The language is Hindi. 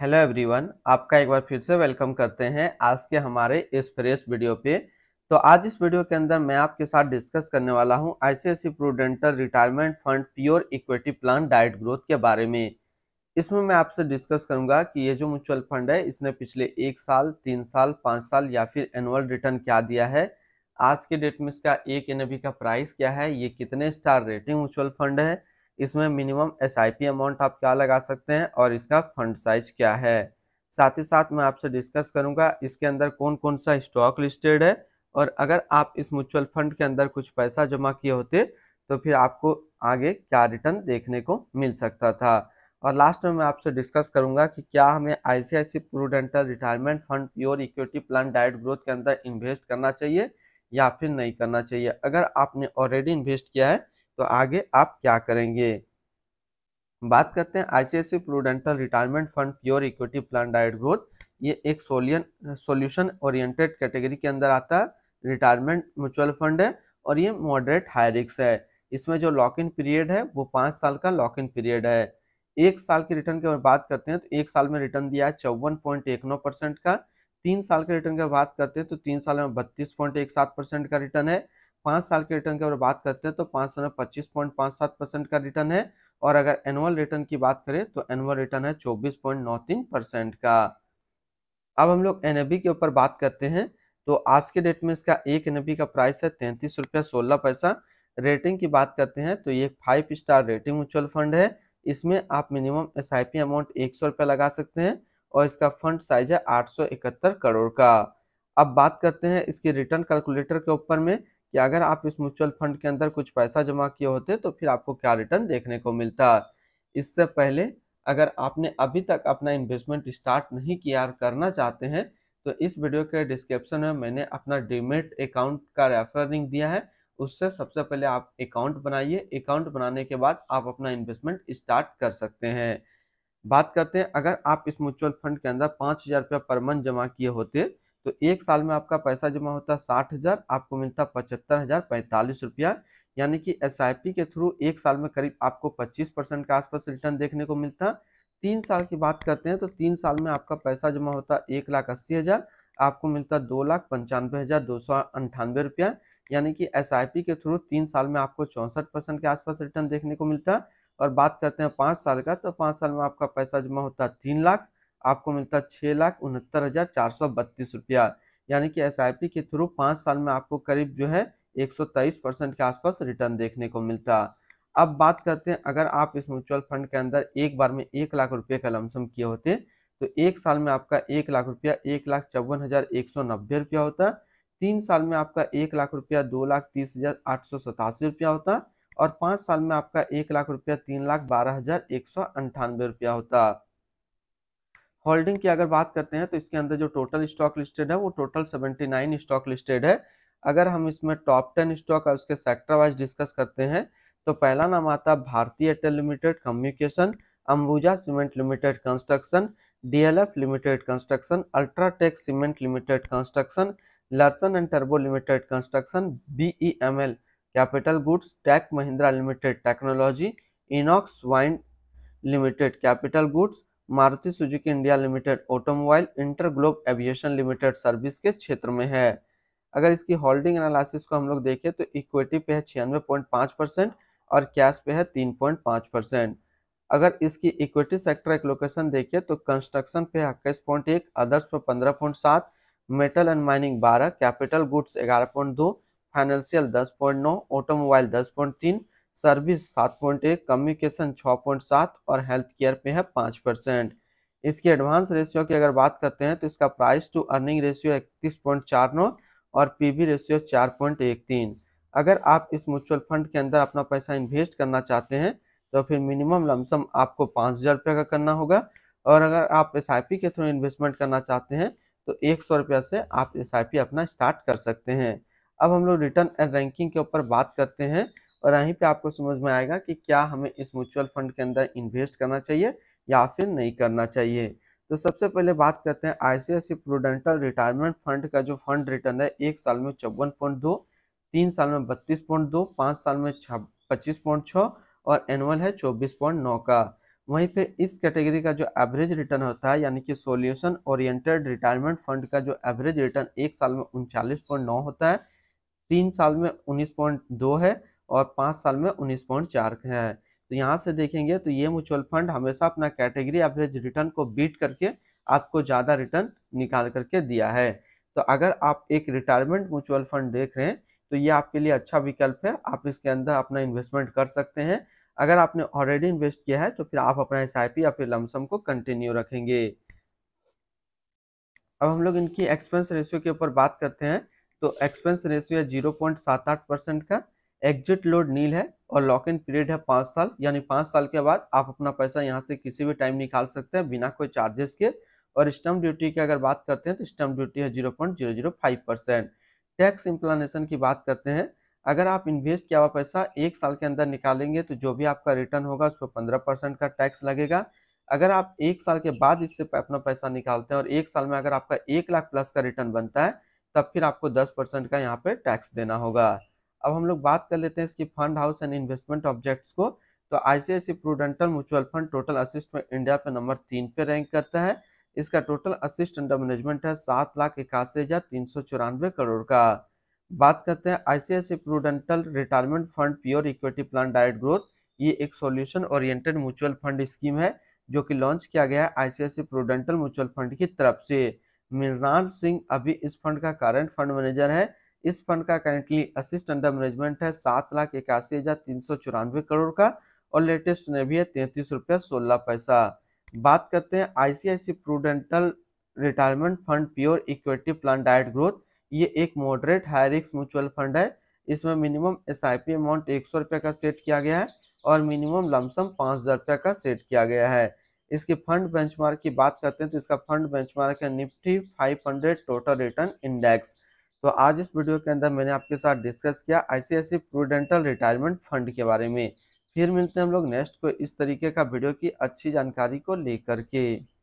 हेलो एवरीवन आपका एक बार फिर से वेलकम करते हैं आज के हमारे इस फ्रेश वीडियो पे तो आज इस वीडियो के अंदर मैं आपके साथ डिस्कस करने वाला हूं ICICI Prudential retirement fund pure equity plan डाइट ग्रोथ के बारे में इसमें मैं आपसे डिस्कस करूंगा कि ये जो म्यूचुअल फंड है इसने पिछले एक साल तीन साल पाँच साल या फिर एनुअल रिटर्न क्या दिया है आज के डेट में इसका एक एन का प्राइस क्या है ये कितने स्टार रेटिंग म्यूचुअल फंड है इसमें मिनिमम एस अमाउंट आप क्या लगा सकते हैं और इसका फंड साइज क्या है साथ ही साथ मैं आपसे डिस्कस करूंगा इसके अंदर कौन कौन सा स्टॉक लिस्टेड है और अगर आप इस म्यूचुअल फंड के अंदर कुछ पैसा जमा किए होते तो फिर आपको आगे क्या रिटर्न देखने को मिल सकता था और लास्ट में मैं आपसे डिस्कस करूंगा कि क्या हमें ICICI Prudential retirement fund pure equity plan direct growth के अंदर इन्वेस्ट करना चाहिए या फिर नहीं करना चाहिए अगर आपने ऑलरेडी इन्वेस्ट किया है तो आगे आप क्या करेंगे बात करते हैं ICICI Prudential retirement fund pure equity plan डाइट ग्रोथ ये एक सोलियन सोल्यूशन ओरिएंटेड कैटेगरी के अंदर आता है रिटायरमेंट म्यूचुअल फंड है और ये मॉडरेट हाई रिक्स है इसमें जो लॉक इन पीरियड है वो पाँच साल का लॉक इन पीरियड है एक साल के रिटर्न की बात करते हैं तो एक साल में रिटर्न दिया है चौवन पॉइंट एक नौ परसेंट का तीन साल के रिटर्न की बात करते हैं तो तीन साल में बत्तीस पॉइंट एक सात परसेंट का रिटर्न है पाँच साल के रिटर्न की अगर बात करते हैं तो पाँच साल में पच्चीस पॉइंट पाँच सात परसेंट का रिटर्न है और अगर एनुअल रिटर्न की बात करें तो एनुअल रिटर्न है चौबीस पॉइंट नौ तीन परसेंट का अब हम लोग एन के ऊपर बात करते हैं तो आज के डेट में इसका एक एन का प्राइस है तैंतीस रुपया सोलह पैसा रेटिंग की बात करते हैं तो ये five star rating mutual fund है इसमें आप मिनिमम एस अमाउंट एक रुपया लगा सकते हैं और इसका फंड साइज है आठ करोड़ का अब बात करते हैं इसके रिटर्न कैलकुलेटर के ऊपर में कि अगर आप इस म्यूचुअल फंड के अंदर कुछ पैसा जमा किए होते तो फिर आपको क्या रिटर्न देखने को मिलता इससे पहले अगर आपने अभी तक अपना इन्वेस्टमेंट स्टार्ट नहीं किया और करना चाहते हैं तो इस वीडियो के डिस्क्रिप्शन में मैंने अपना डीमेट अकाउंट का रेफर लिंक दिया है उससे सबसे पहले आप अकाउंट बनाइए अकाउंट बनाने के बाद आप अपना इन्वेस्टमेंट स्टार्ट कर सकते हैं बात करते हैं अगर आप इस म्यूचुअल फंड के अंदर पाँच हज़ार रुपया पर मंथ जमा किए होते तो एक साल में आपका पैसा जमा होता साठ हज़ार आपको मिलता पचहत्तर हज़ार पैंतालीस रुपया यानी कि एस के थ्रू एक साल में करीब आपको पच्चीस परसेंट के आसपास रिटर्न देखने को मिलता तीन साल की बात करते हैं तो तीन साल में आपका पैसा जमा होता एक लाख अस्सी हज़ार आपको मिलता दो लाख पंचानवे हज़ार दो सौ अंठानवे रुपया यानी कि एस के थ्रू तीन साल में आपको चौंसठ परसेंट के आसपास रिटर्न देखने को मिलता और बात करते हैं पाँच साल का तो पाँच साल में आपका पैसा जमा होता तीन लाख आपको मिलता छः लाख उनहत्तर हज़ार चार सौ बत्तीस रुपया यानी कि एस के थ्रू पाँच साल में आपको करीब जो है एक सौ तेईस परसेंट के आसपास रिटर्न देखने को मिलता अब बात करते हैं अगर आप इस म्यूचुअल फंड के अंदर एक बार में एक लाख रुपये का लमसम किए होते तो एक साल में आपका एक लाख रुपया एक लाख चौवन हज़ार एक सौ नब्बे रुपया होता तीन साल में आपका एक लाख रुपया दो लाख तीस हज़ार आठ सौ सतासी रुपया होता और पाँच साल में आपका एक लाख रुपया तीन लाख बारह हज़ार एक सौ अंठानवे रुपया होता होल्डिंग की अगर बात करते हैं तो इसके अंदर जो टोटल स्टॉक लिस्टेड है वो टोटल 79 स्टॉक लिस्टेड है अगर हम इसमें टॉप 10 स्टॉक और उसके सेक्टर वाइज डिस्कस करते हैं तो पहला नाम आता है Bharti Airtel limited communication Ambuja cement limited construction DLF limited construction UltraTech cement limited construction Larsen and टर्बो limited construction B capital goods Tech Mahindra limited technology Inox Wind limited capital goods Maruti Suzuki India limited automobile InterGlobe aviation limited service के क्षेत्र में है अगर इसकी होल्डिंग एनालिसिस को हम लोग देखें तो इक्विटी पे है छियानवे पॉइंट पाँच परसेंट और कैश पे है तीन पॉइंट पाँच परसेंट अगर इसकी इक्विटी सेक्टर एलोकेशन देखें तो कंस्ट्रक्शन पे है इक्कीस पॉइंट एक अदर्स पे पंद्रह पॉइंट सात मेटल एंड माइनिंग बारह कैपिटल गुड्स ग्यारह पॉइंट दो फाइनेंशियल दस पॉइंट नौ ऑटोमोबाइल दस पॉइंट तीन सर्विस सात पॉइंट एक कम्युनिकेशन छः पॉइंट सात और हेल्थ केयर पे है पाँच परसेंट इसकी एडवांस रेशियो की अगर बात करते हैं तो इसका प्राइस टू अर्निंग रेशियो इकतीस पॉइंट चार नौ और पीबी रेशियो चार पॉइंट एक तीन अगर आप इस म्यूचुअल फंड के अंदर अपना पैसा इन्वेस्ट करना चाहते हैं तो फिर मिनिमम लमसम आपको पाँच हज़ार रुपये का करना होगा और अगर आप एस के थ्रू इन्वेस्टमेंट करना चाहते हैं तो एक सौ रुपया से आप एस अपना स्टार्ट कर सकते हैं अब हम लोग रिटर्न एंड रैंकिंग के ऊपर बात करते हैं और यहीं पे आपको समझ में आएगा कि क्या हमें इस म्यूचुअल फंड के अंदर इन्वेस्ट करना चाहिए या फिर नहीं करना चाहिए तो सबसे पहले बात करते हैं आईसीआईसी प्रोडेंटल रिटायरमेंट फंड का जो फंड रिटर्न है एक साल में चौवन पॉइंट दो तीन साल में बत्तीस पॉइंट दो पाँच साल में पच्चीस पॉइंट छः और एनुअल है चौबीस पॉइंट नौ का वहीं पे इस कैटेगरी का जो एवरेज रिटर्न होता है यानी कि सोल्यूशन ओरिएंटेड रिटायरमेंट फंड का जो एवरेज रिटर्न एक साल में उनचालीस पॉइंट नौ होता है तीन साल में उन्नीस पॉइंट दो है और पाँच साल में उन्नीस पॉइंट चार है तो यहाँ से देखेंगे तो ये म्यूचुअल फंड हमेशा अपना कैटेगरी एवरेज रिटर्न को बीट करके आपको ज़्यादा रिटर्न निकाल करके दिया है तो अगर आप एक रिटायरमेंट म्यूचुअल फंड देख रहे हैं तो ये आपके लिए अच्छा विकल्प है आप इसके अंदर अपना इन्वेस्टमेंट कर सकते हैं अगर आपने ऑलरेडी इन्वेस्ट किया है तो फिर आप अपना एस या फिर लमसम को कंटिन्यू रखेंगे अब हम लोग इनकी एक्सपेंस रेशियो के ऊपर बात करते हैं तो एक्सपेंस रेशियो है जीरो पॉइंट सात आठ परसेंट का एग्जिट लोड नील है और लॉक इन पीरियड है पाँच साल यानी पाँच साल के बाद आप अपना पैसा यहाँ से किसी भी टाइम निकाल सकते हैं बिना कोई चार्जेस के और स्टम्प ड्यूटी की अगर बात करते हैं तो स्टम्प ड्यूटी है zero point zero zero five percent tax implication की बात करते हैं अगर आप इन्वेस्ट किया हुआ पैसा एक साल के अंदर निकालेंगे तो जो भी आपका रिटर्न होगा उस पर पंद्रह परसेंट का टैक्स लगेगा अगर आप एक साल के बाद इससे अपना पैसा निकालते हैं और एक साल में अगर आपका एक लाख प्लस का रिटर्न बनता है तब फिर आपको दस परसेंट का यहाँ पे टैक्स देना होगा अब हम लोग बात कर लेते हैं इसकी fund house and investment objects को तो ICICI Prudential mutual fund total assets में इंडिया पे नंबर तीन पे रैंक करता है इसका टोटल असिस्ट अंडर मैनेजमेंट है सात लाख इक्यासी हजार तीन सौ चौरानवे करोड़ का बात करते हैं ICICI Prudential retirement fund pure equity plan direct growth ये एक solution oriented mutual fund scheme है जो कि लॉन्च किया गया है आईसीआईसी प्रूडेंटल म्यूचुअल फंड की तरफ से मृणाल सिंह अभी इस फंड का करंट फंड मैनेजर है इस फंड का करेंटली असिस्ट अंडर मैनेजमेंट है सात लाख इक्यासी हजार तीन सौ चौरानवे करोड़ का और लेटेस्ट ने भी है तैंतीस रुपया सोलह पैसा बात करते हैं ICICI Prudential retirement fund pure equity plan डायट ग्रोथ ये एक moderate high risk mutual fund है इसमें मिनिमम एस अमाउंट एक सौ रुपये का सेट किया गया है और मिनिमम लमसम पाँच हज़ार रुपये का सेट किया गया है इसके फंड बेंचमार्क की बात करते हैं तो इसका फंड बेंचमार्क है निफ्टी 500 टोटल रिटर्न इंडेक्स तो आज इस वीडियो के अंदर मैंने आपके साथ डिस्कस किया आईसीआईसी प्रूडेंटल रिटायरमेंट फंड के बारे में फिर मिलते हैं हम लोग नेक्स्ट को इस तरीके का वीडियो की अच्छी जानकारी को लेकर के